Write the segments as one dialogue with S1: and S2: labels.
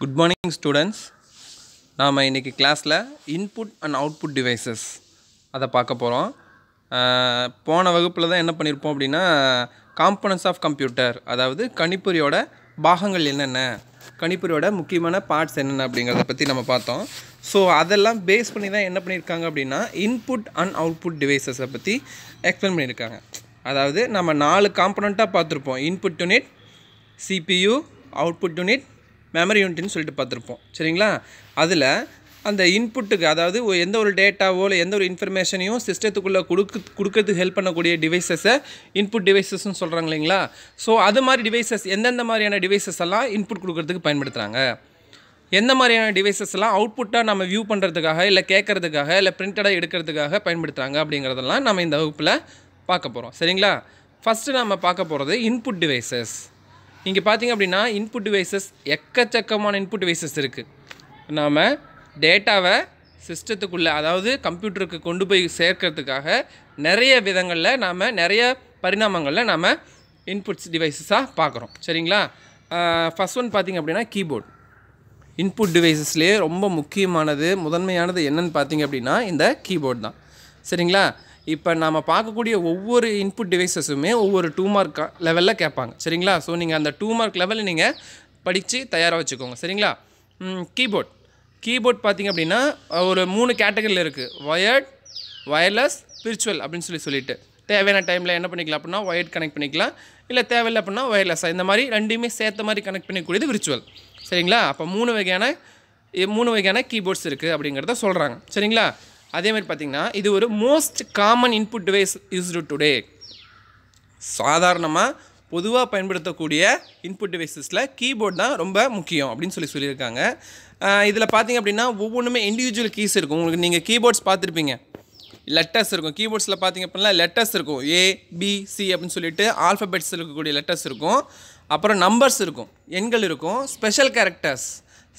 S1: Good morning students நாம் இன்றைக்கி கிளாஸில் இன்புட் அண்ட் அவுட்புட் டிவைசஸ் அதை பார்க்க போகிறோம் போன வகுப்பில் தான் என்ன பண்ணியிருப்போம் அப்படின்னா காம்பனன்ஸ் ஆஃப் கம்ப்யூட்டர் அதாவது கணிப்பொறியோட பாகங்கள் என்னென்ன கணிப்பொறியோட முக்கியமான பார்ட்ஸ் என்னென்ன அப்படிங்கிறத பற்றி நம்ம பார்த்தோம் ஸோ அதெல்லாம் பேஸ் பண்ணி தான் என்ன பண்ணியிருக்காங்க அப்படின்னா இன்புட் அண்ட் அவுட்புட் டிவைசஸை பற்றி எக்ஸ்பிளைன் பண்ணியிருக்காங்க அதாவது நம்ம நாலு காம்பனண்ட்டாக பார்த்துருப்போம் input unit CPU output unit memory யூனிட்னு சொல்லிட்டு பார்த்துருப்போம் சரிங்களா அதில் அந்த இன்புட்டுக்கு அதாவது எந்த ஒரு டேட்டாவோ இல்லை எந்த ஒரு இன்ஃபர்மேஷனையும் சிஸ்டத்துக்குள்ளே கொடுக்கு கொடுக்கறதுக்கு ஹெல்ப் பண்ணக்கூடிய டிவைசஸை இன்புட் டிவைசஸ்ன்னு சொல்கிறாங்க இல்லைங்களா ஸோ அது மாதிரி டிவைசஸ் எந்தெந்த மாதிரியான டிவைசஸ் எல்லாம் இன்புட் கொடுக்கறதுக்கு பயன்படுத்துகிறாங்க எந்த மாதிரியான டிவைசஸ் எல்லாம் அவுட்புட்டாக நம்ம வியூ பண்ணுறதுக்காக இல்லை கேட்குறதுக்காக இல்லை பிரிண்டடாக எடுக்கிறதுக்காக பயன்படுத்துகிறாங்க அப்படிங்கிறதெல்லாம் நம்ம இந்த வகுப்பில் பார்க்க போகிறோம் சரிங்களா ஃபஸ்ட்டு நம்ம பார்க்க போகிறது இன்புட் டிவைசஸ் இங்கே பார்த்திங்க அப்படின்னா இன்புட் டிவைசஸ் எக்கச்சக்கமான இன்புட் டிவைசஸ் இருக்குது நாம் டேட்டாவை சிஸ்டத்துக்குள்ளே அதாவது கம்ப்யூட்டருக்கு கொண்டு போய் சேர்க்கறதுக்காக நிறைய விதங்களில் நாம் நிறைய பரிணாமங்களில் நாம் இன்புட்ஸ் டிவைசஸாக பார்க்குறோம் சரிங்களா ஃபஸ்ட் ஒன் பார்த்திங்க அப்படின்னா கீபோர்டு இன்புட் டிவைசஸ்லேயே ரொம்ப முக்கியமானது முதன்மையானது என்னென்னு பார்த்திங்க அப்படின்னா இந்த கீபோர்டு தான் சரிங்களா இப்போ நம்ம பார்க்கக்கூடிய ஒவ்வொரு இன்புட் டிவைசஸுமே ஒவ்வொரு டூ மார்க் லெவலில் கேட்பாங்க சரிங்களா ஸோ நீங்கள் அந்த டூ மார்க் லெவலில் நீங்கள் படித்து தயாராக வச்சுக்கோங்க சரிங்களா கீபோர்ட் கீபோர்ட் பார்த்திங்க அப்படின்னா ஒரு மூணு கேட்டகரியில் இருக்குது ஒயர்ட் ஒயர்லெஸ் ஸ்பிரிச்சுவல் அப்படின்னு சொல்லி சொல்லிட்டு தேவையான டைமில் என்ன பண்ணிக்கலாம் அப்படின்னா ஒயர்ட் கனெக்ட் பண்ணிக்கலாம் இல்லை தேவையில்லை அப்படின்னா ஒயர்லெஸ்ஸாக இந்த மாதிரி ரெண்டுமே சேர்த்த மாதிரி கனெக்ட் பண்ணிக்கூடியது விர்ச்சுவல் சரிங்களா அப்போ மூணு வகையான மூணு வகையான கீபோர்ட்ஸ் இருக்குது அப்படிங்கிறத சொல்கிறாங்க சரிங்களா அதே மாதிரி பார்த்திங்கன்னா இது ஒரு most common input device used today சாதாரணமாக பொதுவாக பயன்படுத்தக்கூடிய இன்புட் டிவைஸஸில் கீபோர்ட் தான் ரொம்ப முக்கியம் அப்படின்னு சொல்லி சொல்லியிருக்காங்க இதில் பார்த்திங்க அப்படின்னா ஒவ்வொன்றுமே இண்டிவிஜுவல் கீஸ் இருக்கும் உங்களுக்கு நீங்கள் கீபோர்ட்ஸ் பார்த்துருப்பீங்க லெட்டர்ஸ் இருக்கும் கீபோர்ட்ஸில் பார்த்திங்க அப்படின்னா லெட்டர்ஸ் இருக்கும் ஏ பி சி அப்படின்னு சொல்லிட்டு ஆல்ஃபபெட்ஸ் இருக்கக்கூடிய லெட்டர்ஸ் இருக்கும் அப்புறம் நம்பர்ஸ் இருக்கும் எண்கள் இருக்கும் special characters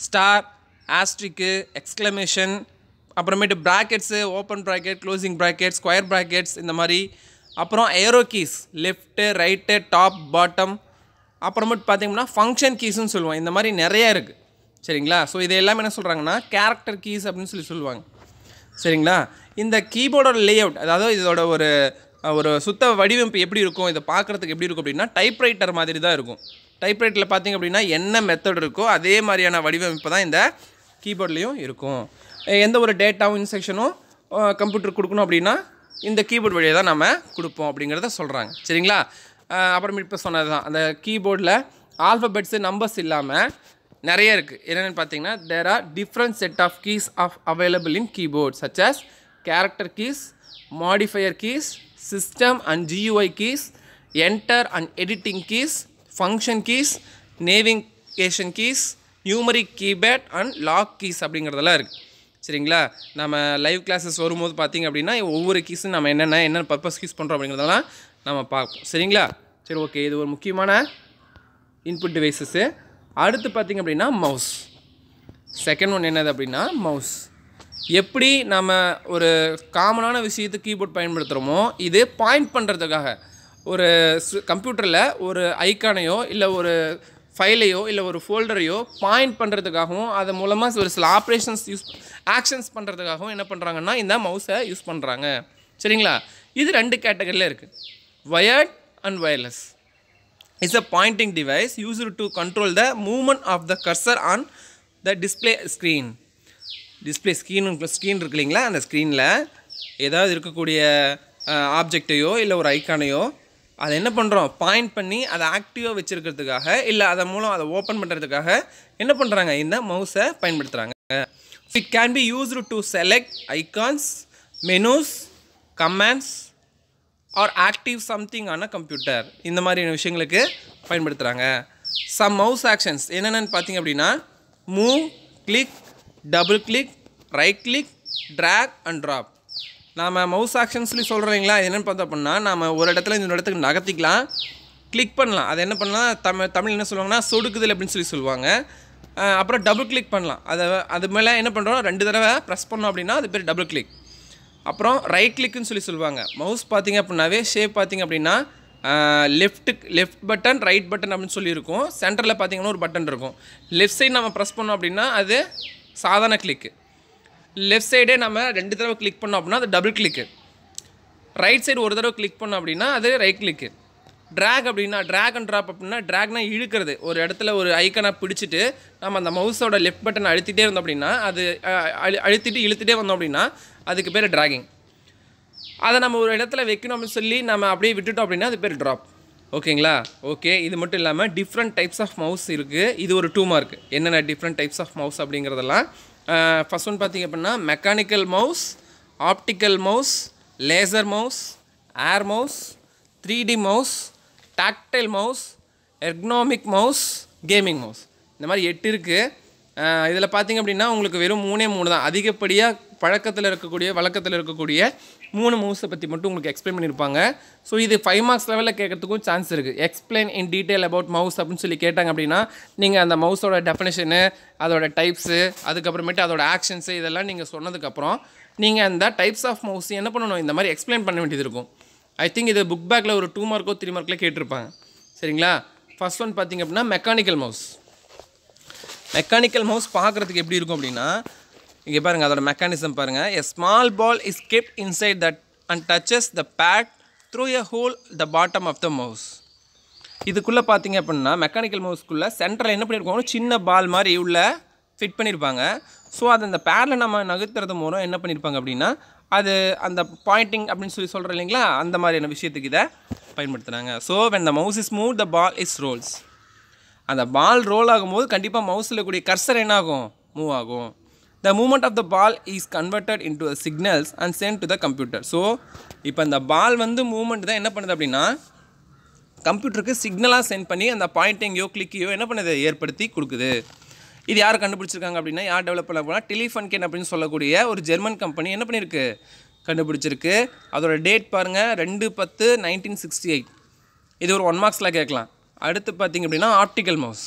S1: star asterisk exclamation அப்புறமேட்டு brackets open bracket closing bracket square brackets இந்த மாதிரி அப்புறம் arrow keys left right top bottom அப்புறமேட்டு பார்த்திங்கன்னா ஃபங்க்ஷன் கீஸ்னு சொல்லுவோம் இந்த மாதிரி நிறையா இருக்குது சரிங்களா ஸோ இது எல்லாமே என்ன சொல்கிறாங்கன்னா கேரக்டர் கீஸ் அப்படின்னு சொல்லி சொல்லுவாங்க சரிங்களா இந்த கீபோர்டோட லே அவுட் அதாவது இதோட ஒரு ஒரு சுத்த வடிவமைப்பு எப்படி இருக்கும் இதை பார்க்குறதுக்கு எப்படி இருக்கும் அப்படின்னா டைப்ரைட்டர் மாதிரி தான் இருக்கும் டைப்ரைட்டில் பார்த்திங்க அப்படின்னா என்ன மெத்தட் இருக்கோ அதே மாதிரியான வடிவமைப்பு தான் இந்த கீபோர்ட்லேயும் இருக்கும் எந்த ஒரு டேட்டாவும் இன்ஸ்ட்ரக்ஷனும் கம்ப்யூட்டர் கொடுக்கணும் அப்படின்னா இந்த கீபோர்ட் வழியாக தான் நம்ம கொடுப்போம் அப்படிங்கிறத சொல்கிறாங்க சரிங்களா அப்புறம் இப்போ சொன்னது தான் அந்த கீபோர்டில் ஆல்ஃபபெட்ஸு நம்பர்ஸ் இல்லாமல் நிறைய இருக்குது என்னென்னு பார்த்தீங்கன்னா there are different set of keys of available in keyboard such as character keys modifier keys system and GUI keys enter and editing keys function keys navigation keys numeric keypad and lock keys அப்படிங்கிறதெல்லாம் இருக்குது சரிங்களா நம்ம live classes வரும்போது பார்த்திங்க அப்படின்னா ஒவ்வொரு கீஸும் நம்ம என்னென்ன என்னென்ன பர்பஸ் யூஸ் பண்ணுறோம் அப்படிங்கிறதெல்லாம் நம்ம பார்ப்போம் சரிங்களா சரி ஓகே இது ஒரு முக்கியமான இன்புட் டிவைசஸ்ஸு அடுத்து பார்த்திங்க அப்படின்னா மவுஸ் செகண்ட் ஒன் என்னது அப்படின்னா மவுஸ் எப்படி நம்ம ஒரு காமனான விஷயத்தை கீபோர்ட் பயன்படுத்துகிறோமோ இது பாயிண்ட் பண்ணுறதுக்காக ஒரு கம்ப்யூட்டரில் ஒரு ஐக்கானையோ இல்லை ஒரு ஃபைலையோ இல்லை ஒரு ஃபோல்டரையோ பாயிண்ட் பண்ணுறதுக்காகவும் அது மூலமாக ஒரு சில ஆப்ரேஷன்ஸ் யூஸ் ஆக்ஷன்ஸ் பண்ணுறதுக்காகவும் என்ன பண்ணுறாங்கன்னா இந்த மவுஸை யூஸ் பண்ணுறாங்க சரிங்களா இது ரெண்டு கேட்டகரியில் இருக்குது wired and wireless it's a pointing device used to control the movement of the cursor on the display screen display screen screen இருக்கு இல்லைங்களா அந்த ஸ்க்ரீனில் ஏதாவது இருக்கக்கூடிய ஆப்ஜெக்டையோ uh, இல்லை ஒரு ஐக்கானையோ அதை என்ன பண்ணுறோம் பாயிண்ட் பண்ணி அதை ஆக்டிவாக வச்சுருக்கிறதுக்காக இல்லை அதன் மூலம் அதை ஓப்பன் பண்ணுறதுக்காக என்ன பண்ணுறாங்க இந்த மவுஸை பயன்படுத்துகிறாங்க it can be used to select icons menus commands or active something a computer இந்த மாதிரியான விஷயங்களுக்கு பயன்படுத்துகிறாங்க சம் மவுஸ் ஆக்ஷன்ஸ் என்னென்னு பார்த்தீங்க அப்படின்னா move click double click right click drag and drop நாம் மவுஸ் ஆக்ஷன் சொல்கிறீங்களா என்னென்னு பார்த்தோம் அப்படின்னா நம்ம ஒரு இடத்துல இந்த இடத்துக்கு நகர்த்திக்கலாம் கிளிக் பண்ணலாம் அது என்ன பண்ணலாம் தமிழ் தமிழ் என்ன சொல்லுவாங்கன்னா சொடுக்குதல் அப்படின்னு சொல்லி சொல்லுவாங்க அப்புறம் டபுள் கிளிக் பண்ணலாம் அதை அது மேலே என்ன பண்ணுறோம் ரெண்டு தடவை ப்ரெஸ் பண்ணோம் அப்படின்னா அது பேர் டபுள் கிளிக் அப்புறம் ரைட் கிளிக்குன்னு சொல்லி சொல்லுவாங்க மவுஸ் பார்த்திங்க அப்படின்னாவே ஷேப் பார்த்திங்க அப்படின்னா லெஃப்ட்டுக்கு லெஃப்ட் பட்டன் ரைட் பட்டன் அப்படின்னு சொல்லியிருக்கும் சென்டரில் பார்த்திங்கன்னா ஒரு பட்டன் இருக்கும் லெஃப்ட் சைடு நம்ம ப்ரெஸ் பண்ணோம் அப்படின்னா அது சாதாரண கிளிக்கு லெஃப்ட் சைடே நம்ம ரெண்டு தடவை கிளிக் பண்ணோம் அப்படின்னா அது டபுள் கிளிக்கு ரைட் சைடு ஒரு தடவை கிளிக் பண்ணோம் அப்படின்னா அது ரைட் கிளிக்கு ட்ராக் அப்படின்னா ட்ராக் அண்ட் ட்ராப் அப்படின்னா ட்ராக்னா இழுக்கிறது ஒரு இடத்துல ஒரு ஐக்கனை பிடிச்சிட்டு நம்ம அந்த மவுஸோட லெஃப்ட் பட்டன் அழுத்திட்டே வந்தோம் அப்படின்னா அது அழு அழுத்திட்டு இழுத்துட்டே வந்தோம் அப்படின்னா அதுக்கு பேர் ட்ராகிங் அதை நம்ம ஒரு இடத்துல வைக்கணும் அப்படின்னு சொல்லி நம்ம அப்படியே விட்டுட்டோம் அப்படின்னா அது பேர் ட்ராப் ஓகேங்களா ஓகே இது மட்டும் இல்லாமல் டிஃப்ரெண்ட் டைப்ஸ் ஆஃப் மவுஸ் இருக்குது இது ஒரு டூ மார்க் என்னென்ன டிஃப்ரெண்ட் டைப்ஸ் ஆஃப் மவுஸ் அப்படிங்கிறதெல்லாம் ஃபஸ்ட் ஒன் பார்த்திங்க அப்படின்னா mechanical mouse optical mouse laser mouse air mouse three D mouse tactile mouse ergonomic mouse gaming mouse இந்த மாதிரி எட்டு இருக்குது இதில் பார்த்திங்க அப்படின்னா உங்களுக்கு வெறும் மூணே மூணு தான் அதிகப்படியாக பழக்கத்தில் இருக்கக்கூடிய வழக்கத்தில் இருக்கக்கூடிய மூணு மூவ்ஸை பற்றி மட்டும் உங்களுக்கு எக்ஸ்பிளைன் பண்ணியிருப்பாங்க ஸோ இது ஃபைவ் மார்க்ஸ் லெவலில் கேட்கறதுக்கும் சான்ஸ் இருக்குது explain in detail about mouse அப்படின்னு சொல்லி கேட்டாங்க அப்படின்னா நீங்கள் அந்த மவுஸோட டெஃபினேஷனு அதோட டைப்ஸு அதுக்கப்புறமேட்டு அதோட ஆக்ஷன்ஸு இதெல்லாம் நீங்கள் சொன்னதுக்கப்புறம் நீங்கள் அந்த டைப்ஸ் ஆஃப் மவுஸ் என்ன பண்ணணும் இந்த மாதிரி எக்ஸ்பிளைன் பண்ண வேண்டியது இருக்கும் ஐ திங்க் இது புக் பேக்கில் ஒரு டூ மார்க்கோ த்ரீ மார்க்கில் கேட்டிருப்பாங்க சரிங்களா ஃபஸ்ட் ஒன் பார்த்திங்க அப்படின்னா மெக்கானிக்கல் மவுஸ் மெக்கானிக்கல் மவுஸ் பார்க்குறதுக்கு எப்படி இருக்கும் அப்படின்னா இங்கே பாருங்கள் அதோட மெக்கானிசம் பாருங்கள் a small ball is kept inside that and touches the pad through a hole the bottom of the mouse இதுக்குள்ளே பார்த்தீங்க அப்படின்னா மெக்கானிக்கல் மவுஸ்க்குள்ளே சென்டரில் என்ன பண்ணியிருக்கோம் சின்ன பால் மாதிரி உள்ள ஃபிட் பண்ணியிருப்பாங்க ஸோ அது அந்த பேரில் நம்ம நகர்த்துறது மூலம் என்ன பண்ணியிருப்பாங்க அப்படின்னா அது அந்த பாயிண்டிங் அப்படின்னு சொல்லி சொல்கிறோம் இல்லைங்களா அந்த மாதிரியான விஷயத்துக்கு இதை பயன்படுத்துகிறாங்க so when the mouse is move the ball is rolls அந்த பால் ரோல் ஆகும்போது கண்டிப்பாக மவுஸில் கூடிய கர்சர் என்னாகும் மூவ் ஆகும் the movement of the ball is converted into a signals and sent to the computer so இப்போ இந்த பால் வந்து மூவ்மெண்ட் தான் என்ன பண்ணுது அப்படின்னா கம்ப்யூட்டருக்கு சிக்னலாக சென்ட் பண்ணி அந்த பாயிண்ட் எங்கேயோ கிளிக்கையோ என்ன பண்ணுது ஏற்படுத்தி கொடுக்குது இது யார் கண்டுபிடிச்சிருக்காங்க அப்படின்னா யார் டெவலப் பண்ண போனால் டெலிஃபன்கென் அப்படின்னு சொல்லக்கூடிய ஒரு ஜெர்மன் கம்பெனி என்ன பண்ணியிருக்கு கண்டுபிடிச்சிருக்கு அதோட டேட் பாருங்கள் ரெண்டு பத்து நைன்டீன் சிக்ஸ்டி எயிட் இது ஒரு ஒன் மார்க்ஸில் கேட்கலாம் அடுத்து பார்த்தீங்க அப்படின்னா ஆப்டிக்கல் மவுஸ்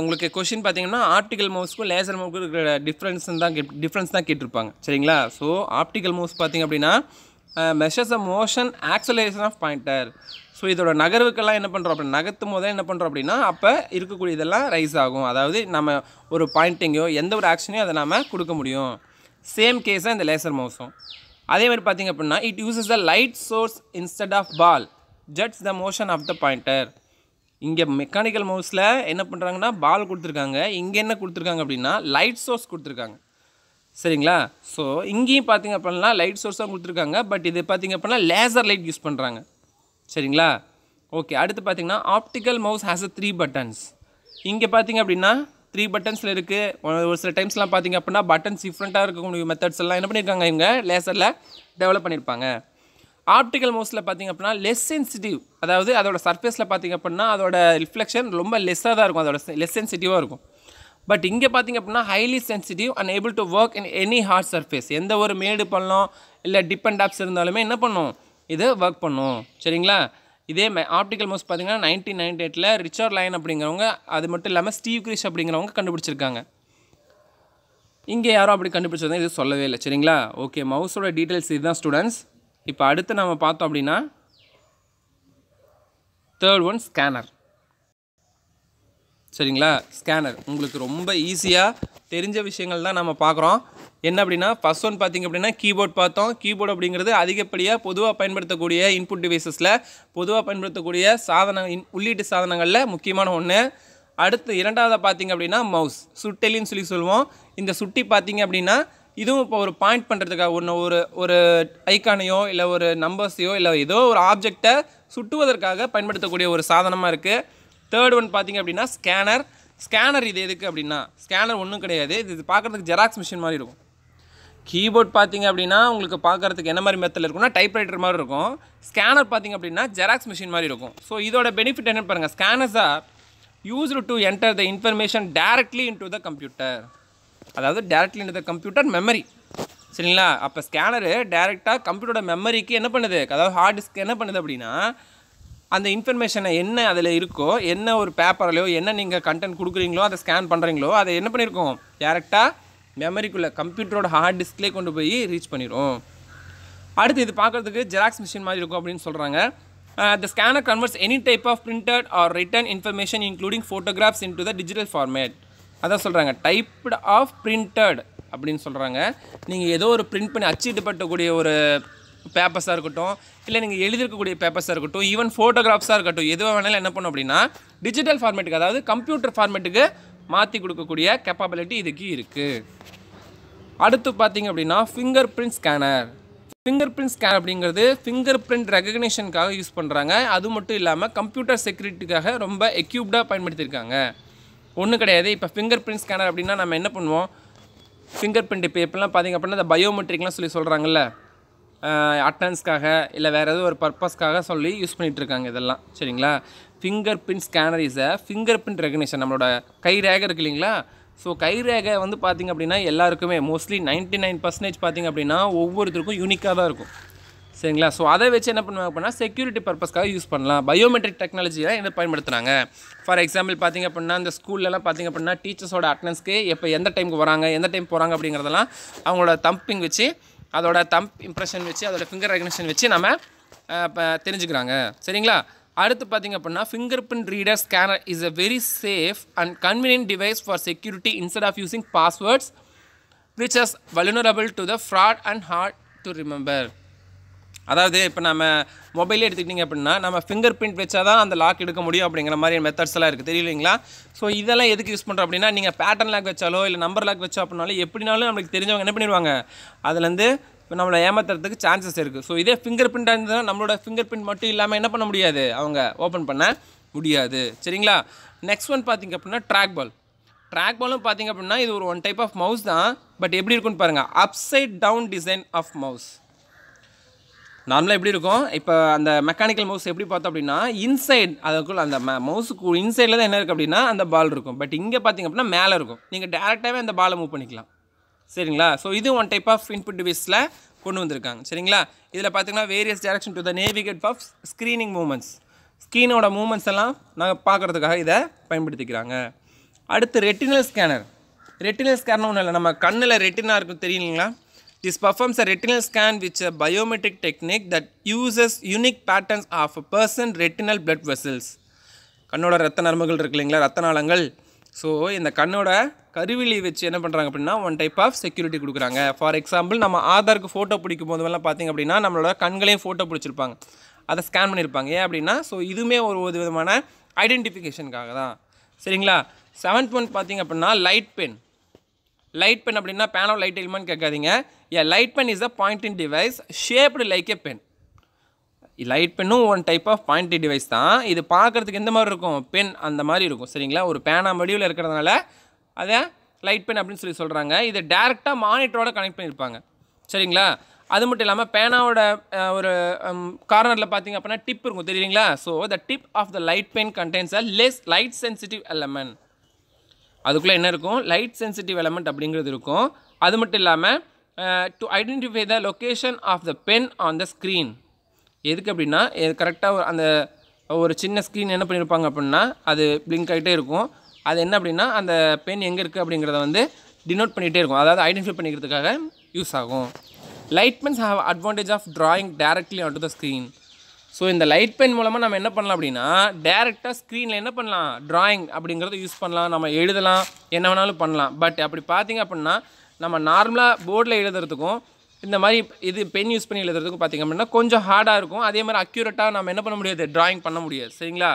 S1: உங்களுக்கு கொஷின் பார்த்தீங்கன்னா ஆப்டிக்கல் மவுஸ்க்கும் லேசர் மவுஸ்க்கும் இருக்கிற டிஃப்ரென்ஸ் தான் டிஃப்ரென்ஸ் தான் கேட்டிருப்பாங்க சரிங்களா ஸோ ஆப்டிக்கல் மவுஸ் பார்த்திங்க அப்படின்னா measures a motion acceleration of pointer so இதோட நகர்வுக்கெல்லாம் என்ன பண்ணுறோம் அப்படின்னா நகர்த்தும் போதே என்ன பண்ணுறோம் அப்படின்னா அப்போ இருக்கக்கூடிய இதெல்லாம் ரைஸ் ஆகும் அதாவது நம்ம ஒரு பாயிண்டிங்கையோ எந்த ஒரு ஆக்ஷனையும் அதை நாம் கொடுக்க முடியும் சேம் கேஸ் தான் இந்த லேசர் மவுஸும் அதே மாதிரி பார்த்திங்க அப்படின்னா it uses the light source instead of ball judges the motion of the pointer இங்கே மெக்கானிக்கல் மவுஸில் என்ன பண்ணுறாங்கன்னா பால் கொடுத்துருக்காங்க இங்கே என்ன கொடுத்துருக்காங்க அப்படின்னா லைட் சோர்ஸ் கொடுத்துருக்காங்க சரிங்களா ஸோ இங்கேயும் பார்த்திங்க அப்படின்னா லைட் சோர்ஸ் தான் கொடுத்துருக்காங்க பட் இது பார்த்திங்க அப்படின்னா லேசர் லைட் யூஸ் பண்ணுறாங்க சரிங்களா ஓகே அடுத்து பார்த்திங்கன்னா optical mouse has a three buttons இங்கே பார்த்திங்க அப்படின்னா த்ரீ பட்டன்ஸில் இருக்குது ஒரு சில டைம்ஸ்லாம் பார்த்திங்க அப்படின்னா பட்டன்ஸ் டிஃப்ரெண்ட்டாக இருக்கக்கூடிய மெத்தட்ஸ் எல்லாம் என்ன பண்ணியிருக்காங்க இவங்க லேசரில் டெவலப் பண்ணியிருப்பாங்க ஆப்டிக்கல் மவுஸில் பார்த்திங்க அப்படின்னா லெஸ் சென்சிட்டிவ் அதாவது அதோட சர்ஃபேஸில் பார்த்திங்க அப்படின்னா அதோட ரிஃப்ளெக்ஷன் ரொம்ப லெஸ்ஸாக தான் இருக்கும் அதோட லெஸ் சென்சிட்டிவாக இருக்கும் பட் இங்கே பார்த்திங்க அப்படின்னா highly sensitive and able to work in any hard surface எந்த ஒரு மேடு பண்ணலாம் இல்லை டிப்பன் ஆப்ஸ் இருந்தாலுமே என்ன பண்ணும் இது ஒர்க் பண்ணும் சரிங்களா இதே ஆப்டிக்கல் மவுஸ் பார்த்திங்கன்னா நைன்டீன் நைன்டி எயிட்டில் ரிச்சர்ட் லைன் அப்படிங்கிறவங்க அது மட்டும் இல்லாமல் ஸ்டீவ் கிரிஷ் அப்படிங்கிறவங்க கண்டுபிடிச்சிருக்காங்க இங்கே யாரும் அப்படி கண்டுபிடிச்சதுன்னு இது சொல்லவே இல்லை சரிங்களா ஓகே மவுஸோட டீட்டெயில்ஸ் இதுதான் ஸ்டூடெண்ட்ஸ் இப்போ அடுத்து நம்ம பார்த்தோம் அப்படின்னா தேர்ட் ஒன் ஸ்கேனர் சரிங்களா ஸ்கேனர் உங்களுக்கு ரொம்ப ஈஸியாக தெரிஞ்ச விஷயங்கள் தான் நம்ம பார்க்குறோம் என்ன அப்படின்னா ஃபஸ்ட் ஒன் பார்த்திங்க அப்படின்னா கீபோர்ட் பார்த்தோம் கீபோர்டு அப்படிங்கிறது அதிகப்படியாக பொதுவாக பயன்படுத்தக்கூடிய இன்புட் டிவைசஸில் பொதுவாக பயன்படுத்தக்கூடிய சாதன உள்ளீட்டு சாதனங்களில் முக்கியமான ஒன்று அடுத்து இரண்டாவதாக பார்த்திங்க அப்படின்னா மவுஸ் சுட்டெலின்னு சொல்லி சொல்லுவோம் இந்த சுட்டி பார்த்திங்க அப்படின்னா இதுவும் இப்போ ஒரு பாயிண்ட் பண்ணுறதுக்காக ஒன்று ஒரு ஒரு ஐக்கானையோ இல்லை ஒரு நம்பர்ஸையோ இல்லை ஏதோ ஒரு ஆப்ஜெக்டை சுட்டுவதற்காக பயன்படுத்தக்கூடிய ஒரு சாதனமாக இருக்குது தேர்ட் ஒன் பார்த்திங்க அப்படின்னா ஸ்கேனர் ஸ்கேனர் இது எதுக்கு அப்படின்னா ஸ்கேனர் ஒன்றும் கிடையாது இது பார்க்குறதுக்கு ஜெராக்ஸ் மிஷின் மாதிரி இருக்கும் கீபோர்ட் பார்த்தீங்க அப்படின்னா உங்களுக்கு பார்க்குறதுக்கு என்ன மாதிரி மெத்தில் இருக்கும்னா டைப்ரைட்டர் மாதிரி இருக்கும் ஸ்கேனர் பார்த்திங்க அப்படின்னா ஜெராக்ஸ் மிஷின் மாதிரி இருக்கும் ஸோ இதோட பெனிஃபிட் என்னென்னு பாருங்கள் scanners are used to enter the information directly in to the computer அதாவது டேரக்ட்லி இந்த கம்ப்யூட்டர் மெமரி சரிங்களா அப்போ ஸ்கேனரு டேரெக்டாக கம்ப்யூட்டரோட மெமரிக்கு என்ன பண்ணுது அதாவது ஹார்ட் டிஸ்க் என்ன பண்ணுது அப்படின்னா அந்த இன்ஃபர்மேஷனை என்ன அதில் இருக்கோ என்ன ஒரு பேப்பர்லையோ என்ன நீங்கள் கண்டென்ட் கொடுக்குறீங்களோ அதை ஸ்கேன் பண்ணுறீங்களோ அதை என்ன பண்ணியிருக்கோம் டேரெக்டாக மெமரிக்குள்ளே கம்ப்யூட்டரோட ஹார்ட் டிஸ்க்லேயே கொண்டு போய் ரீச் பண்ணிடும் அடுத்து இது பார்க்குறதுக்கு ஜெராக்ஸ் மிஷின் மாதிரி இருக்கும் அப்படின்னு சொல்கிறாங்க the scanner converts any type of printed or written information including photographs in to the digital format அதான் சொல்கிறாங்க டைப்டு ஆஃப் பிரிண்டட் அப்படின்னு சொல்கிறாங்க நீங்கள் ஏதோ ஒரு பிரிண்ட் பண்ணி அச்சிட்டுப்பட்டக்கூடிய ஒரு பேப்பர்ஸாக இருக்கட்டும் இல்லை நீங்கள் எழுதியிருக்கக்கூடிய பேப்பர்ஸாக இருக்கட்டும் ஈவன் ஃபோட்டோகிராஃப்ஸாக இருக்கட்டும் எதுவாக வேணாலும் என்ன பண்ணும் அப்படின்னா டிஜிட்டல் ஃபார்மேட்டுக்கு அதாவது கம்ப்யூட்டர் ஃபார்மேட்டுக்கு மாற்றி கொடுக்கக்கூடிய கெப்பபிலிட்டி இதுக்கு இருக்குது அடுத்து பார்த்தீங்க அப்படின்னா finger print scanner finger print scan அப்படிங்கிறது ஃபிங்கர் பிரிண்ட் ரெகக்னேஷனுக்காக யூஸ் பண்ணுறாங்க அது மட்டும் இல்லாமல் கம்ப்யூட்டர் செக்யூரிட்டிக்காக ரொம்ப எக்யூப்டாக பயன்படுத்தியிருக்காங்க ஒன்றும் கிடையாது இப்போ ஃபிங்கர் பிரிண்ட் ஸ்கேனர் அப்படின்னா நம்ம என்ன பண்ணுவோம் ஃபிங்கர் பிரிண்ட் இப்போ எப்படிலாம் பார்த்திங்க அப்படின்னா இந்த பயோமெட்ரிக்லாம் சொல்லி சொல்கிறாங்கல்ல அட்டன்ஸ்க்காக இல்லை வேறு ஏதோ ஒரு பர்பஸ்க்காக சொல்லி யூஸ் பண்ணிகிட்ருக்காங்க இதெல்லாம் சரிங்களா finger print scanner is a finger print recognition நம்மளோட கை ரேகை இருக்குது இல்லைங்களா ஸோ கை ரேகை வந்து பார்த்திங்க அப்படின்னா எல்லாருக்குமே மோஸ்ட்லி நைன்ட்டி நைன் பர்சன்டேஜ் பார்த்திங்க அப்படின்னா ஒவ்வொருத்தருக்கும் யூனிக்காக தான் இருக்கும் சரிங்களா ஸோ அதை வச்சு என்ன பண்ணுவாங்க அப்படின்னா செக்யூரிட்டி பர்பஸ்க்காக யூஸ் பண்ணலாம் பயோமெட்ரிக் டெக்னாலஜியெலாம் என்ன பயன்படுத்துகிறாங்க ஃபார் எக்ஸாம்பிள் பார்த்திங்க அப்படின்னா இந்த ஸ்கூல்லலாம் பார்த்திங்க அப்படின்னா டீச்சர்ஸோட அட்டனன்ஸ்க்கு எப்போ எந்த டைமுக்கு வராங்க எந்த டைம் போகிறாங்க அப்படிங்கிறதெல்லாம் அவங்களோட தம்பிங் வச்சு அதோட தம்ப் இம்ப்ரெஷன் வச்சு அதோட ஃபிங்கர் ரெகனேஷன் வச்சு நம்ம தெரிஞ்சுக்கிறாங்க சரிங்களா அடுத்து பார்த்திங்க அப்படின்னா finger print reader scanner is a very safe and convenient device for security instead of using passwords which as vulnerable to the fraud and hard to remember அதாவது இப்போ நம்ம மொபைலே எடுத்துக்கிட்டிங்க அப்படின்னா நம்ம ஃபிங்கர் பிரிண்ட் வச்சா தான் அந்த லாக் எடுக்க முடியும் அப்படிங்கிற மாதிரி மெத்தட்ஸ் எல்லாம் இருக்குது தெரியலைங்களா ஸோ இதெல்லாம் எதுக்கு யூஸ் பண்ணுறோம் அப்படின்னா நீங்கள் பேட்டர்ன் லாக் வச்சாலோ இல்லை நம்பர் லாக் வச்சோ அப்படின்னாலும் எப்படினாலும் நம்மளுக்கு தெரிஞ்சவங்க என்ன பண்ணிடுவாங்க அதுலேருந்து இப்போ நம்மளை ஏமாத்துறதுக்கு சான்சஸ் இருக்குது ஸோ இதே ஃபிங்கர் பிரிண்டாக இருந்தால் நம்மளோட ஃபிங்கர் பிரிண்ட் மட்டும் இல்லாமல் என்ன பண்ண முடியாது அவங்க ஓப்பன் பண்ண முடியாது சரிங்களா நெக்ஸ்ட் ஒன் பார்த்திங்க அப்படின்னா ட்ராக் பால் ட்ராக் பாலும் பார்த்திங்க அப்படின்னா இது ஒரு ஒன் டைப் ஆஃப் மவுஸ் தான் பட் எப்படி இருக்குன்னு பாருங்கள் upside down design of mouse நார்மலாக எப்படி இருக்கும் இப்போ அந்த மெக்கானிக்கல் மவுஸ் எப்படி பார்த்தோம் அப்படின்னா இன்சைட் அதுக்குள்ள அந்த மவுஸுக்கு இன்சைடில் தான் என்ன இருக்குது அப்படின்னா அந்த பால் இருக்கும் பட் இங்கே பார்த்திங்க அப்படின்னா மேலே இருக்கும் நீங்கள் டேரெக்டாகவே அந்த பாலை மூவ் பண்ணிக்கலாம் சரிங்களா ஸோ இது ஒன் டைப் ஆஃப் இன்புட் டிவைஸில் கொண்டு வந்திருக்காங்க சரிங்களா இதில் பார்த்தீங்கன்னா various direction to the navigate of screening movements ஸ்க்ரீனோட மூமெண்ட்ஸ் எல்லாம் நாங்கள் பார்க்குறதுக்காக இதை பயன்படுத்திக்கிறாங்க அடுத்து ரெட்டினல் ஸ்கேனர் ரெட்டினல் ஸ்கேனர் ஒன்றும் இல்லை நம்ம கண்ணில் ரெட்டினா இருக்கும் தெரியுங்களா This performs a retinal scan with a biometric technique that uses unique patterns of a person's retinal blood vessels. கண்ணோட ரத்த நரம்புகள் இருக்கு இல்லைங்களா ரத்த நாளங்கள் ஸோ இந்த கண்ணோட கருவிலி வச்சு என்ன பண்ணுறாங்க அப்படின்னா ஒன் டைப் ஆஃப் செக்யூரிட்டி கொடுக்குறாங்க ஃபார் எக்ஸாம்பிள் நம்ம ஆதாருக்கு ஃபோட்டோ பிடிக்கும் போதெல்லாம் பார்த்திங்க அப்படின்னா நம்மளோட கண்களையும் ஃபோட்டோ பிடிச்சிருப்பாங்க அதை ஸ்கேன் பண்ணியிருப்பாங்க ஏன் அப்படின்னா ஸோ இதுவுமே ஒரு ஒரு விதமான ஐடென்டிஃபிகேஷனுக்காக தான் சரிங்களா செவன்த் ஒன் பார்த்திங்க அப்படின்னா லைட் பென் லைட் பென் அப்படின்னா பேன் ஆஃப் லைட் எலிமெண்ட் கேட்காதீங்க a light pen is a pointing device shaped like a pen light பென்னும் one type of pointing device தான் இது பார்க்குறதுக்கு எந்த மாதிரி இருக்கும் பென் அந்த மாதிரி இருக்கும் சரிங்களா ஒரு பேனா வடிவில் இருக்கிறதுனால அதை லைட் பென் அப்படின்னு சொல்லி சொல்கிறாங்க இதை டேரெக்டாக மானிட்டரோட கனெக்ட் பண்ணியிருப்பாங்க சரிங்களா அது மட்டும் இல்லாமல் பேனாவோட ஒரு கார்னரில் பார்த்தீங்க அப்படின்னா டிப் இருக்கும் தெரியுங்களா so the tip of the light pen contains a less light sensitive element அதுக்குள்ளே என்ன இருக்கும் லைட் சென்சிட்டிவ் எலமெண்ட் அப்படிங்கிறது இருக்கும் அது மட்டும் இல்லாமல் to identify the location of the pen on the screen எதுக்கு அப்படின்னா கரெக்டாக அந்த ஒரு சின்ன ஸ்க்ரீன் என்ன பண்ணியிருப்பாங்க அப்படின்னா அது பிளிங்க் ஆகிட்டே இருக்கும் அது என்ன அப்படின்னா அந்த பென் எங்கே இருக்குது அப்படிங்கிறத வந்து டினோட் பண்ணிகிட்டே இருக்கும் அதாவது ஐடென்டிஃபை பண்ணிக்கிறதுக்காக யூஸ் ஆகும் light pens have advantage of drawing directly on to the screen so இந்த லைட் பென் மூலமாக நம்ம என்ன பண்ணலாம் அப்படின்னா டேரெக்டாக ஸ்க்ரீனில் என்ன பண்ணலாம் ட்ராயிங் அப்படிங்கிறத யூஸ் பண்ணலாம் நம்ம எழுதலாம் என்ன வேணாலும் பண்ணலாம் பட் அப்படி பார்த்தீங்க அப்படின்னா நம்ம நார்மலாக போர்டில் எழுதுறதுக்கும் இந்த மாதிரி இது பென் யூஸ் பண்ணி எழுதுறதுக்கும் பார்த்திங்க அப்படின்னா கொஞ்சம் ஹார்டாக இருக்கும் அதே மாதிரி அக்யூரேட்டாக நம்ம என்ன பண்ண முடியாது ட்ராயிங் பண்ண முடியாது சரிங்களா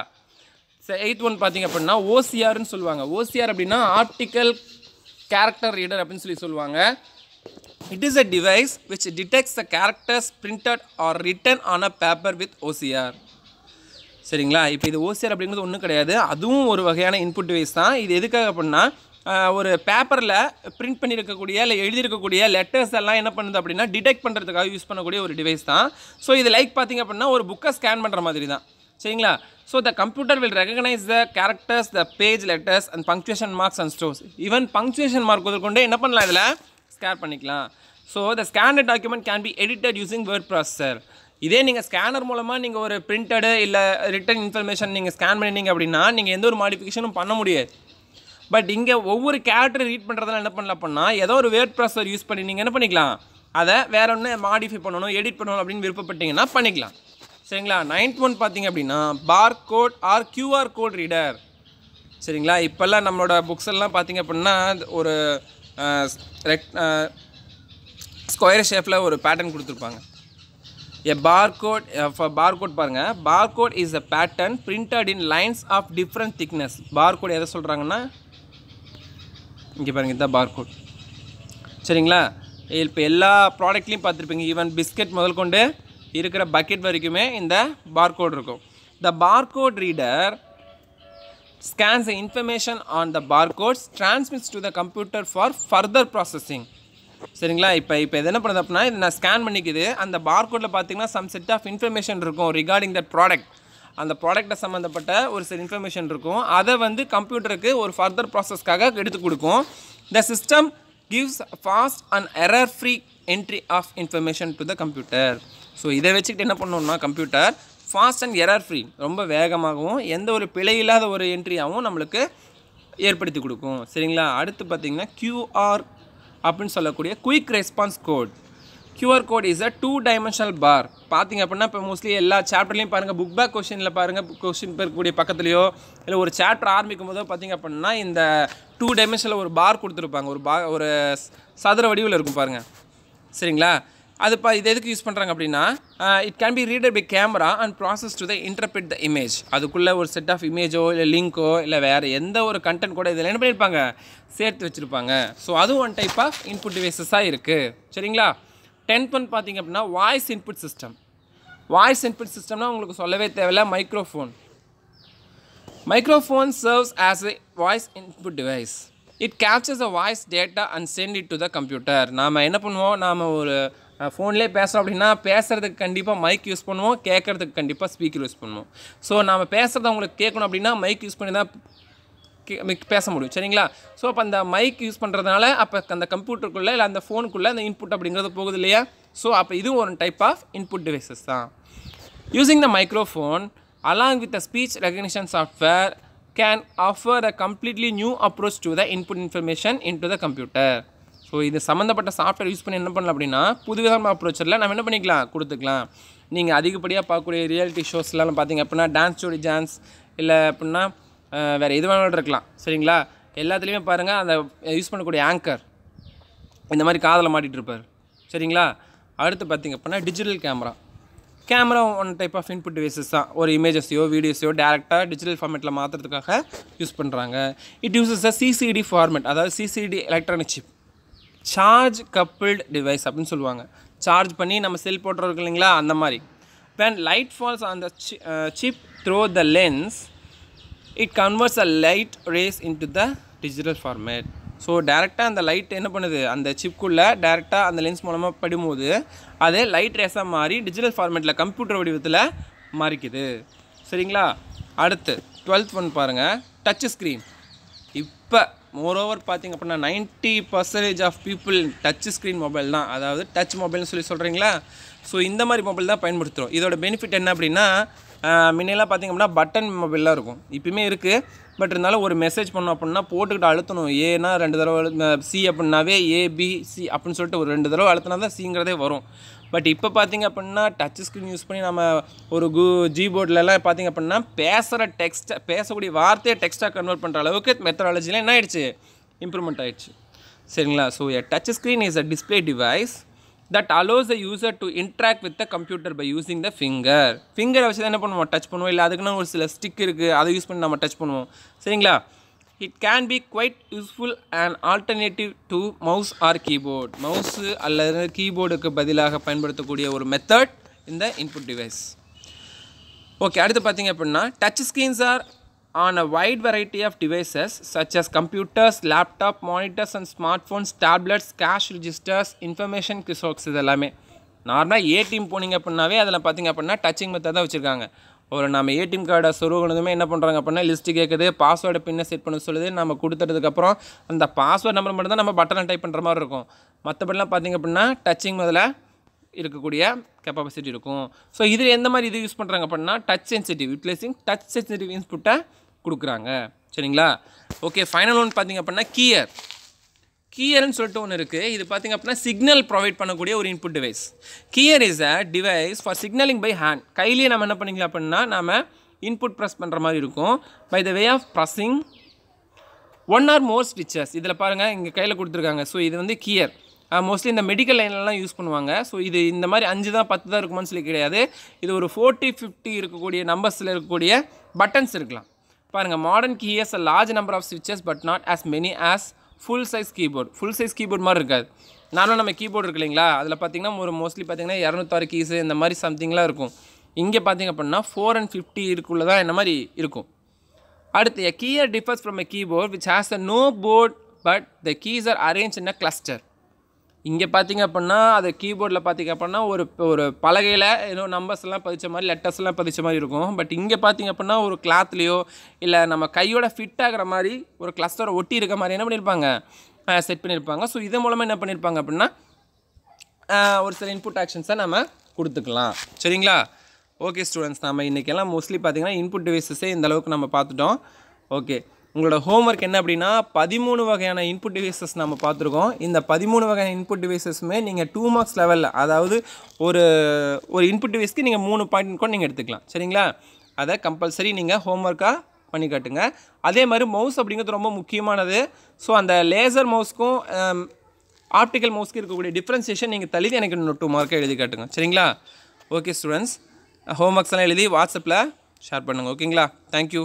S1: சரி எயித் ஒன் பார்த்திங்க அப்படின்னா ஓசிஆர்னு சொல்லுவாங்க ஓசிஆர் அப்படின்னா ஆப்டிக்கல் கேரக்டர் ரீடர் அப்படின்னு சொல்லி சொல்லுவாங்க It is a device which detects the characters printed or written on a paper with OCR. சரிங்களா இப்போ இது ஓசியர் அப்படிங்கிறது ஒன்றும் கிடையாது அதுவும் ஒரு வகையான இன்புட் டிவைஸ் தான் இது எதுக்காக அப்படின்னா ஒரு பேப்பரில் பிரிண்ட் பண்ணியிருக்கக்கூடிய இல்லை எழுதியிருக்கக்கூடிய லெட்டர்ஸ் எல்லாம் என்ன பண்ணுது அப்படின்னா டிடெக்ட் பண்ணுறதுக்காக யூஸ் பண்ணக்கூடிய ஒரு டிவைஸ் தான் ஸோ இது லைக் பார்த்திங்க அப்படின்னா ஒரு புக்கை ஸ்கேன் பண்ணுற மாதிரி தான் சரிங்களா so the computer will recognise the characters the page letters and punctuation marks and stores even punctuation mark கொண்டு என்ன பண்ணலாம் இதில் ஸ்கேர் பண்ணிக்கலாம் so the scanner document can be edited using word processor இதே நீங்கள் ஸ்கேனர் மூலமாக நீங்கள் ஒரு பிரிண்டடு இல்லை ரிட்டன் இன்ஃபர்மேஷன் நீங்கள் ஸ்கேன் பண்ணிங்க அப்படின்னா நீங்கள் எந்த ஒரு மாடிஃபிகேஷனும் பண்ண முடியாது பட் இங்கே ஒவ்வொரு கேரக்டர் ரீட் பண்ணுறதுல என்ன பண்ணல அப்படின்னா ஏதோ ஒரு வேர்ட் ப்ராசஸர் யூஸ் பண்ணி நீங்கள் என்ன பண்ணிக்கலாம் அதை வேறு ஒன்று மாடிஃபை பண்ணணும் எடிட் பண்ணணும் அப்படின்னு விருப்பப்பட்டீங்கன்னா பண்ணிக்கலாம் சரிங்களா நைன்த் ஒன் பார்த்தீங்க அப்படின்னா bar code or QR code reader சரிங்களா இப்போல்லாம் நம்மளோட புக்ஸ் எல்லாம் பார்த்தீங்க அப்படின்னா ஒரு ரெக் ஸ்கொயர் ஷேப்பில் ஒரு பேட்டர்ன் கொடுத்துருப்பாங்க எ பார்கோட் பார்கோட் பாருங்கள் barcode is a pattern printed in lines of different thickness barcode எதை சொல்கிறாங்கன்னா இங்கே பாருங்கள் இதுதான் பார்கோட் சரிங்களா இப்போ எல்லா ப்ராடக்ட்லேயும் பார்த்துருப்பீங்க ஈவன் பிஸ்கட் முதல் கொண்டு இருக்கிற பக்கெட் வரைக்குமே இந்த பார்கோட் இருக்கும் the barcode reader scans the information on the barcodes, transmits to the computer for further processing. சரிங்களா இப்போ இப்போ இது என்ன பண்ணுது அப்படின்னா இது நான் ஸ்கேன் பண்ணிக்குது அந்த பார் கோட்டில் பார்த்தீங்கன்னா சம் செட் ஆஃப் இன்ஃபர்மேஷன் இருக்கும் ரிகார்டிங் தட் ப்ராடக்ட் அந்த ப்ராடக்ட்டை சம்மந்தப்பட்ட ஒரு சில இன்ஃபர்மேஷன் இருக்கும் அதை வந்து கம்ப்யூட்டருக்கு ஒரு ஃபர்தர் ப்ராசஸ்க்காக எடுத்து கொடுக்கும் the system gives fast and error free entry of information to the computer so இதை வச்சுக்கிட்டு என்ன பண்ணணும்னா computer fast and error free ரொம்ப வேகமாகவும் எந்த ஒரு பிழை இல்லாத ஒரு என்ட்ரியாகவும் நம்மளுக்கு ஏற்படுத்தி கொடுக்கும் சரிங்களா அடுத்து பார்த்திங்கன்னா கியூஆர் அப்படின்னு சொல்லக்கூடிய quick response code QR code is a two dimensional bar பார்த்திங்க அப்படின்னா இப்போ மோஸ்ட்லி எல்லா சாப்டர்லேயும் பாருங்கள் புக் பேக் கொஷினில் பாருங்கள் கொஷின் இருக்கக்கூடிய பக்கத்துலையோ இல்லை ஒரு சாப்டர் ஆரம்பிக்கும் போதோ பார்த்திங்க அப்படின்னா இந்த டூ டைமென்ஷனில் ஒரு பார் கொடுத்துருப்பாங்க ஒரு பா ஒரு சதுர வடிவில் இருக்கும் பாருங்கள் சரிங்களா அது இப்போ இது எதுக்கு யூஸ் பண்ணுறாங்க அப்படின்னா it can be readed by camera and process to the interpret the image அதுக்குள்ளே ஒரு செட் ஆஃப் இமேஜோ இல்லை லிங்க்கோ இல்லை வேறு எந்த ஒரு கண்டென்ட் கூட இதில் என்ன பண்ணியிருப்பாங்க சேர்த்து வச்சுருப்பாங்க ஸோ அதுவும் ஒன் டைப் ஆஃப் இன்புட் டிவைசஸாக இருக்குது சரிங்களா டென்த் ஒன் பார்த்திங்க அப்படின்னா voice input system voice input சிஸ்டம்னா உங்களுக்கு சொல்லவே தேவையில்ல microphone microphone serves as a voice input device it captures a voice data and sent it to the computer நாம் என்ன பண்ணுவோம் நாம் ஒரு ஃபோன்லேயே பேசுகிறோம் அப்படின்னா பேசுகிறதுக்கு கண்டிப்பாக மைக் யூஸ் பண்ணுவோம் கேட்குறதுக்கு கண்டிப்பாக ஸ்பீக்கர் யூஸ் பண்ணுவோம் ஸோ நம்ம பேசுகிறத அவங்களுக்கு கேட்கணும் அப்படின்னா மைக் யூஸ் பண்ணி தான் பேச முடியும் சரிங்களா ஸோ அப்போ அந்த மைக் யூஸ் பண்ணுறதுனால அப்போ அந்த கம்ப்யூட்டருக்குள்ளே இல்லை அந்த ஃபோனுக்குள்ளே அந்த இன்புட் அப்படிங்கிறது போகுது இல்லையா ஸோ அப்போ இதுவும் ஒரு டைப் ஆஃப் இன்புட் டிவைசஸ் தான் using the microphone along with the speech recognition software can offer a completely new approach to the input information in to the computer so இது சம்மந்தப்பட்ட சாஃப்ட்வேர் யூஸ் பண்ணி என்ன பண்ணலாம் அப்படின்னா புதுவிதமாக அப்ரோச்சரில் நம்ம என்ன பண்ணிக்கலாம் கொடுத்துக்கலாம் நீங்கள் அதிகப்படியாக பார்க்கக்கூடிய ரியாலிட்டி ஷோஸ்லாம் பார்த்திங்க அப்படின்னா டான்ஸ் ஜோடி டான்ஸ் இல்லை அப்படின்னா வேறு எது வேணாலும் இருக்கலாம் சரிங்களா எல்லாத்துலேயுமே பாருங்கள் அந்த யூஸ் பண்ணக்கூடிய ஆங்கர் இந்த மாதிரி காதில் மாட்டிகிட்டு இருப்பார் சரிங்களா அடுத்து பார்த்திங்க அப்படின்னா digital camera camera one type of input devices தான் ஒரு இமேஜஸையோ வீடியோஸையோ டேரெக்டாக டிஜிட்டல் ஃபார்மேட்டில் மாற்றுறதுக்காக யூஸ் பண்ணுறாங்க it uses a CCD format அதாவது CCD electronic chip charge coupled device அப்படின்னு சொல்லுவாங்க சார்ஜ் பண்ணி நம்ம செல் போட்டுருக்கோம் இல்லைங்களா அந்த மாதிரி light falls on the chip through the lens it it a light rays in to the digital format so டேரெக்டாக அந்த லைட் என்ன பண்ணுது அந்த சிப்குள்ளே டேரெக்டாக அந்த லென்ஸ் மூலமாக படும்போது அது லைட் ரேஸாக மாறி டிஜிட்டல் ஃபார்மேட்டில் கம்ப்யூட்டர் வடிவத்தில் மாறிக்குது சரிங்களா அடுத்து டுவெல்த் ஒன் பாருங்கள் டச் ஸ்க்ரீன் இப்போ மோரோவர் பார்த்திங்க அப்படின்னா ninety percentage of people touch screen mobile தான் அதாவது டச் மொபைல்னு சொல்லி சொல்கிறீங்களா ஸோ இந்த மாதிரி மொபைல் தான் பயன்படுத்துகிறோம் இதோட பெனிஃபிட் என்ன அப்படின்னா முன்னெல்லாம் பார்த்திங்க அப்படின்னா பட்டன் மொபைல்லாம் இருக்கும் இப்போயுமே இருக்குது பட் இருந்தாலும் ஒரு மெசேஜ் பண்ணோம் அப்படின்னா போட்டுக்கிட்டு அழுத்தணும் ஏன்னா ரெண்டு தடவை சி அப்படின்னாவே ஏபிசி அப்படின்னு சொல்லிட்டு ஒரு ரெண்டு தடவை அழுத்தினா தான் சிங்கிறதே வரும் பட் இப்போ பார்த்திங்க அப்படின்னா டச் ஸ்க்ரீன் யூஸ் பண்ணி நம்ம ஒரு கு ஜி போர்டிலலாம் பார்த்திங்க அப்படின்னா பேசுகிற டெக்ஸ்ட்டை பேசக்கூடிய வார்த்தையை டெக்ஸ்ட்டாக கன்வெர்ட் பண்ணுற அளவுக்கு மெத்தடாலஜியில் என்ன ஆயிடுச்சு இம்ப்ரூவ்மெண்ட் ஆயிடுச்சு சரிங்களா so a touch screen is a display device that allows the user to interact with the computer by using the finger ஃபிங்கரை வச்சு தான் என்ன பண்ணுவோம் டச் பண்ணுவோம் இல்லை அதுக்குன்னா ஒரு சில ஸ்டிக் இருக்குது அதை யூஸ் பண்ணி நம்ம டச் பண்ணுவோம் சரிங்களா it can be quite useful and alternative to mouse or keyboard mouse அல்லது கீபோர்டுக்கு பதிலாக பயன்படுத்தக்கூடிய ஒரு மெத்தட் இந்த இன்புட் டிவைஸ் ஓகே அடுத்து பார்த்தீங்க அப்படின்னா touch screens are on a wide variety of devices such as computers laptop monitors and smart phones tablets cash registers information kiosks இது எல்லாமே நார்மலாக ஏடிஎம் போனீங்க அப்படின்னாவே அதில் பார்த்தீங்க அப்படின்னா டச்சிங் மெத்தட் தான் வச்சுருக்காங்க ஒரு நம்ம ஏடிஎம் கார்டை சொருகணுமே என்ன பண்ணுறாங்க அப்படின்னா லிஸ்ட்டு கேட்குது பாஸ்வேர்டு பின்ன செட் பண்ண சொல்லுது நம்ம கொடுத்துட்டதுக்கப்புறம் அந்த பாஸ்வேர்டு நம்பர் மட்டும் தான் நம்ம பட்டனை டைப் பண்ணுற மாதிரி இருக்கும் மற்றபடிலாம் பார்த்திங்க அப்படின்னா டச்சிங் முதல்ல இருக்கக்கூடிய கெப்பாசிட்டி இருக்கும் ஸோ இதில் எந்த மாதிரி இது யூஸ் பண்ணுறாங்க அப்படின்னா touch sensitive utilising touch sensitive இன்ஸ்புட்டை கொடுக்குறாங்க சரிங்களா ஓகே ஃபைனல் ஒன் பார்த்திங்க அப்படின்னா கீயர் கியர்னு சொல்லிட்டு ஒன்று இருக்குது இது பார்த்திங்க அப்படின்னா சிக்னல் ப்ரொவைட் பண்ணக்கூடிய ஒரு input device keyer is a device for signalling by hand கையிலேயே நம்ம என்ன பண்ணிக்கலாம் அப்படின்னா நம்ம இன்புட் ப்ரெஸ் பண்ணுற மாதிரி இருக்கும் by the way of pressing one or more ஸ்விட்சஸ் இதில் பாருங்கள் இங்கே கையில் கொடுத்துருக்காங்க ஸோ இது வந்து கியர் மோஸ்ட்லி இந்த மெடிக்கல் லைன்லலாம் யூஸ் பண்ணுவாங்க ஸோ இது இந்த மாதிரி அஞ்சு தான் பத்து தான் இருக்குமான்னு சொல்லி கிடையாது இது ஒரு ஃபோர்ட்டி ஃபிஃப்டி இருக்கக்கூடிய நம்பர்ஸில் இருக்கக்கூடிய பட்டன்ஸ் இருக்கலாம் பாருங்கள் modern key a large number of ஸ்விட்சஸ் but not as many as full size keyboard full size keyboard மாதிரி இருக்காது நானும் நம்ம கீபோர்டு இருக்கு இல்லைங்களா அதில் பார்த்தீங்கன்னா ஒரு மோஸ்ட்லி பார்த்தீங்கன்னா இரநூத்தாறு கீஸு இந்த மாதிரி சம்திங்லாம் இருக்கும் இங்கே பார்த்தீங்க அப்படின்னா ஃபோர் அண்ட் ஃபிஃப்டி இருக்குள்ளே தான் இந்த மாதிரி இருக்கும் அடுத்து a keyer differs from a keyboard which has a no board but the keys are arrange in a cluster இங்கே பார்த்திங்க அப்படின்னா அது கீபோர்டில் பார்த்திங்க அப்படின்னா ஒரு ஒரு பலகையில் ஏதோ நம்பர்ஸ்லாம் பதித்த மாதிரி லெட்டர்ஸ்லாம் பதித்த மாதிரி இருக்கும் பட் இங்கே பார்த்திங்க அப்படின்னா ஒரு கிளாத்லேயோ இல்லை நம்ம கையோட ஃபிட் ஆகிற மாதிரி ஒரு கிளஸ்டரை ஒட்டி இருக்க மாதிரி என்ன பண்ணியிருப்பாங்க செட் பண்ணியிருப்பாங்க ஸோ இது மூலமாக என்ன பண்ணியிருப்பாங்க அப்படின்னா ஒரு சில இன்புட் ஆக்ஷன்ஸை நம்ம கொடுத்துக்கலாம் சரிங்களா ஓகே ஸ்டூடெண்ட்ஸ் நம்ம இன்றைக்கெல்லாம் மோஸ்ட்லி பார்த்திங்கன்னா இன்புட் டிவைஸஸே இந்த அளவுக்கு நம்ம பார்த்துட்டோம் ஓகே உங்களோட ஹோம்ஒர்க் என்ன அப்படின்னா பதிமூணு வகையான இன்புட் டிவைசஸ் நம்ம பார்த்துருக்கோம் இந்த பதிமூணு வகையான இன்புட் டிவைசஸுமே நீங்கள் டூ மார்க்ஸ் லெவலில் அதாவது ஒரு ஒரு இன்புட் டிவைஸ்க்கு நீங்கள் மூணு பாயிண்ட் கூட நீங்கள் எடுத்துக்கலாம் சரிங்களா அதை கம்பல்சரி நீங்கள் ஹோம்ஒர்க்காக பண்ணி காட்டுங்க அதே மாதிரி மவுஸ் அப்படிங்கிறது ரொம்ப முக்கியமானது ஸோ அந்த லேசர் மவுஸ்க்கும் ஆப்டிக்கல் மவுஸ்க்கு இருக்கக்கூடிய டிஃப்ரென்சியேஷன் நீங்கள் தள்ளி எனக்கு இன்னும் டூ மார்க்கை எழுதி காட்டுங்க சரிங்களா ஓகே ஸ்டூடெண்ட்ஸ் ஹோம் எல்லாம் எழுதி வாட்ஸ்அப்பில் ஷேர் பண்ணுங்கள் ஓகேங்களா தேங்க்யூ